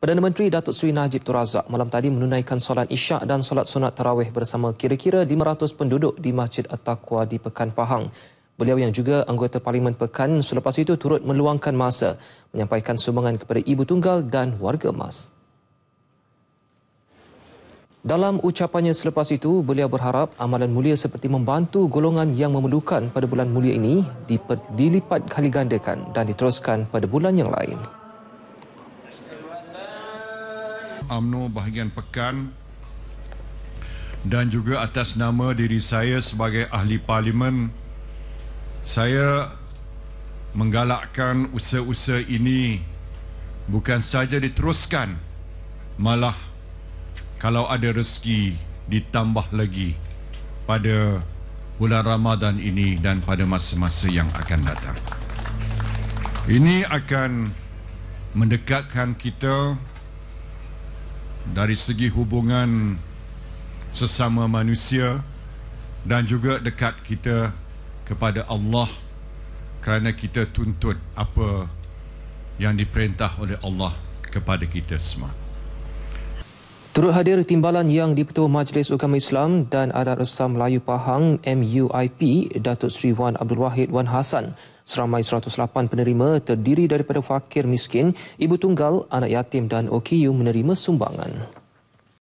Perdana Menteri Datuk Seri Najib Tun Razak malam tadi menunaikan solat isyak dan solat sunat tarawih bersama kira-kira 500 penduduk di Masjid At-Taqwa di Pekan Pahang. Beliau yang juga anggota Parlimen Pekan selepas itu turut meluangkan masa menyampaikan sumbangan kepada ibu tunggal dan warga emas. Dalam ucapannya selepas itu, beliau berharap amalan mulia seperti membantu golongan yang memerlukan pada bulan mulia ini dilipat kali gandakan dan diteruskan pada bulan yang lain. UMNO bahagian pekan dan juga atas nama diri saya sebagai ahli parlimen saya menggalakkan usaha-usaha ini bukan saja diteruskan malah kalau ada rezeki ditambah lagi pada bulan Ramadan ini dan pada masa-masa yang akan datang. Ini akan mendekatkan kita dari segi hubungan sesama manusia dan juga dekat kita kepada Allah kerana kita tuntut apa yang diperintah oleh Allah kepada kita semua. Turut hadir timbalan yang dipertua Majlis Ugama Islam dan Adat Resam Melayu Pahang MUIP Datuk Sri Wan Abdul Wahid Wan Hasan seramai 108 penerima terdiri daripada fakir miskin, ibu tunggal, anak yatim dan OKU menerima sumbangan.